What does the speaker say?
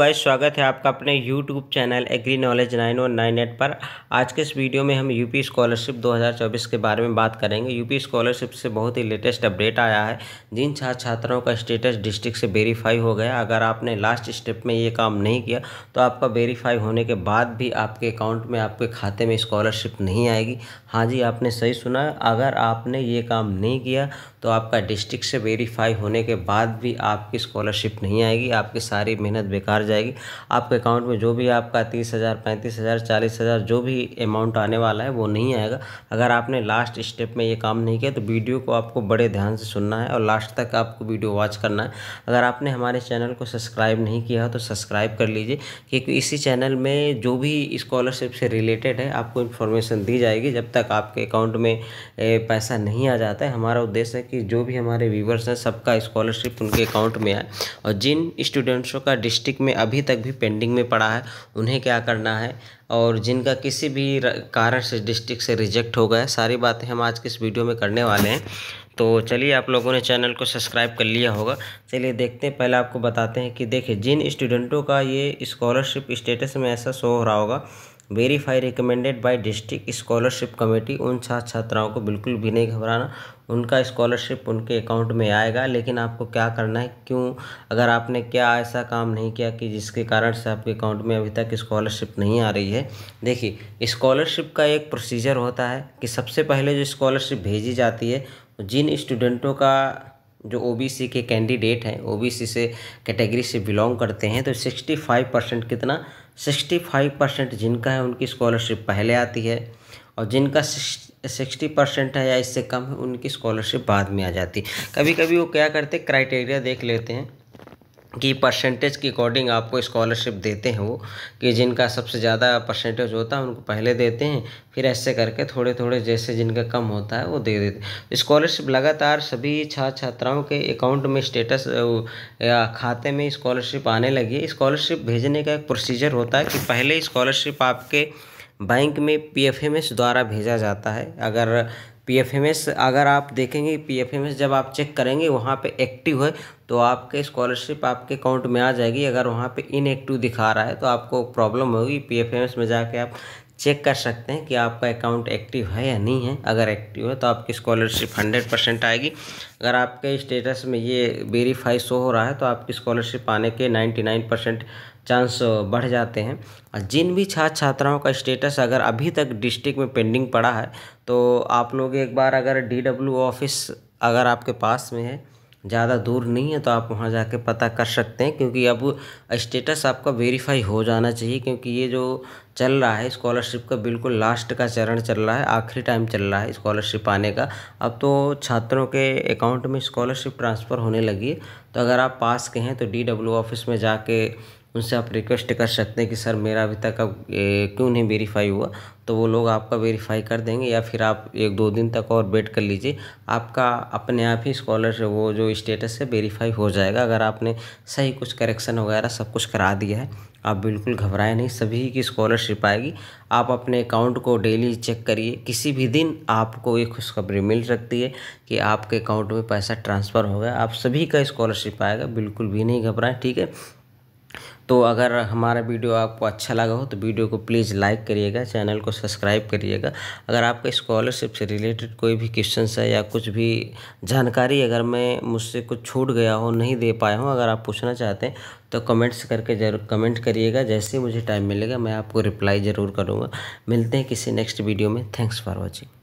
guys स्वागत है आपका अपने YouTube channel Agri knowledge nine one nine eight पर आज के इस वीडियो में हम यूपी स्कॉलरशिप 2024 के बारे में बात करेंगे यूपी स्कॉलरशिप से बहुत ही लेटेस्ट अपडेट आया है जिन छात्र छात्राओं का स्टेटस डिस्ट्रिक्ट से वेरीफाई हो गया अगर आपने लास्ट स्टेप में ये काम नहीं किया तो आपका वेरीफाई होने के बाद भी आपके अकाउंट में आपके खाते में स्कॉलरशिप नहीं आएगी हाँ जी आपने सही सुना अगर आपने ये काम नहीं किया तो आपका डिस्ट्रिक्ट से वेरीफाई होने के बाद भी आपकी स्कॉलरशिप नहीं आएगी आपकी सारी मेहनत बेकार जाएगी आपके अकाउंट में जो भी आपका तीस हज़ार पैंतीस हज़ार चालीस हज़ार जो भी अमाउंट आने वाला है वो नहीं आएगा अगर आपने लास्ट स्टेप में ये काम नहीं किया तो वीडियो को आपको बड़े ध्यान से सुनना है और लास्ट तक आपको वीडियो वॉच करना है अगर आपने हमारे चैनल को सब्सक्राइब नहीं किया हो तो सब्सक्राइब कर लीजिए क्योंकि इसी चैनल में जो भी स्कॉलरशिप से रिलेटेड है आपको इन्फॉर्मेशन दी जाएगी जब तक आपके अकाउंट में पैसा नहीं आ जाता है हमारा उद्देश्य है कि जो भी हमारे व्यूवर्स हैं सबका स्कॉलरशिप उनके अकाउंट में आए और जिन स्टूडेंट्सों का डिस्ट्रिक्ट में अभी तक भी पेंडिंग में पड़ा है उन्हें क्या करना है और जिनका किसी भी कारण से डिस्ट्रिक्ट से रिजेक्ट हो गया है सारी बातें हम आज के इस वीडियो में करने वाले हैं तो चलिए आप लोगों ने चैनल को सब्सक्राइब कर लिया होगा चलिए देखते हैं पहले आपको बताते हैं कि देखिए जिन स्टूडेंटों का ये स्कॉलरशिप स्टेटस में ऐसा शो हो रहा होगा verify recommended by district scholarship committee उन छात्र छात्राओं को बिल्कुल भी नहीं घबराना उनका स्कॉलरशिप उनके अकाउंट में आएगा लेकिन आपको क्या करना है क्यों अगर आपने क्या ऐसा काम नहीं किया कि जिसके कारण से आपके अकाउंट में अभी तक स्कॉलरशिप नहीं आ रही है देखिए स्कॉलरशिप का एक प्रोसीजर होता है कि सबसे पहले जो स्कॉलरशिप भेजी जाती है जिन स्टूडेंटों का जो ओबीसी के कैंडिडेट हैं ओबीसी से कैटेगरी से बिलोंग करते हैं तो सिक्सटी फाइव परसेंट कितना सिक्सटी फाइव परसेंट जिनका है उनकी स्कॉलरशिप पहले आती है और जिनका सिक्सटी परसेंट है या इससे कम है उनकी स्कॉलरशिप बाद में आ जाती कभी कभी वो क्या करते क्राइटेरिया देख लेते हैं कि परसेंटेज के अकॉर्डिंग आपको स्कॉलरशिप देते हैं वो कि जिनका सबसे ज़्यादा परसेंटेज होता है उनको पहले देते हैं फिर ऐसे करके थोड़े थोड़े जैसे जिनका कम होता है वो दे देते स्कॉलरशिप लगातार सभी छात्र छात्राओं के अकाउंट में स्टेटस या खाते में स्कॉलरशिप आने लगी है स्कॉलरशिप भेजने का एक प्रोसीजर होता है कि पहले स्कॉलरशिप आपके बैंक में पीएफएमएस द्वारा भेजा जाता है अगर पीएफएमएस अगर आप देखेंगे पीएफएमएस जब आप चेक करेंगे वहाँ पे एक्टिव है तो आपके स्कॉलरशिप आपके अकाउंट में आ जाएगी अगर वहाँ पे इनएक्टिव दिखा रहा है तो आपको प्रॉब्लम होगी पीएफएमएस में जाके आप चेक कर सकते हैं कि आपका अकाउंट एक्टिव है या नहीं है अगर एक्टिव है तो आपकी स्कॉलरशिप हंड्रेड परसेंट आएगी अगर आपके स्टेटस में ये वेरीफाई शो हो रहा है तो आपकी स्कॉलरशिप आने के नाइन्टी नाइन परसेंट चांस बढ़ जाते हैं और जिन भी छात्र छात्राओं का स्टेटस अगर अभी तक डिस्ट्रिक्ट में पेंडिंग पड़ा है तो आप लोग एक बार अगर डी ऑफिस अगर आपके पास में है ज़्यादा दूर नहीं है तो आप वहाँ जाके पता कर सकते हैं क्योंकि अब स्टेटस आपका वेरीफाई हो जाना चाहिए क्योंकि ये जो चल रहा है स्कॉलरशिप का बिल्कुल लास्ट का चरण चल रहा है आखिरी टाइम चल रहा है स्कॉलरशिप आने का अब तो छात्रों के अकाउंट में स्कॉलरशिप ट्रांसफ़र होने लगी है तो अगर आप पास के हैं तो डी ऑफिस में जाके उनसे आप रिक्वेस्ट कर सकते हैं कि सर मेरा अभी तक अब क्यों नहीं वेरीफाई हुआ तो वो लोग आपका वेरीफाई कर देंगे या फिर आप एक दो दिन तक और वेट कर लीजिए आपका अपने आप ही स्कॉलर वो जो स्टेटस है वेरीफाई हो जाएगा अगर आपने सही कुछ करेक्शन वगैरह सब कुछ करा दिया है आप बिल्कुल घबराएं नहीं सभी की स्कॉलरशिप आएगी आप अपने अकाउंट को डेली चेक करिए किसी भी दिन आपको ये खुशखबरी मिल सकती है कि आपके अकाउंट में पैसा ट्रांसफ़र हो गया आप सभी का स्कॉलरशिप आएगा बिल्कुल भी नहीं घबराएं ठीक है तो अगर हमारा वीडियो आपको अच्छा लगा हो तो वीडियो को प्लीज़ लाइक करिएगा चैनल को सब्सक्राइब करिएगा अगर आपका स्कॉलरशिप से रिलेटेड कोई भी क्वेश्चन है या कुछ भी जानकारी अगर मैं मुझसे कुछ छूट गया हो नहीं दे पाया हूँ अगर आप पूछना चाहते हैं तो कमेंट्स करके जरूर कमेंट करिएगा जैसे मुझे टाइम मिलेगा मैं आपको रिप्लाई ज़रूर करूँगा मिलते हैं किसी नेक्स्ट वीडियो में थैंक्स फॉर वॉचिंग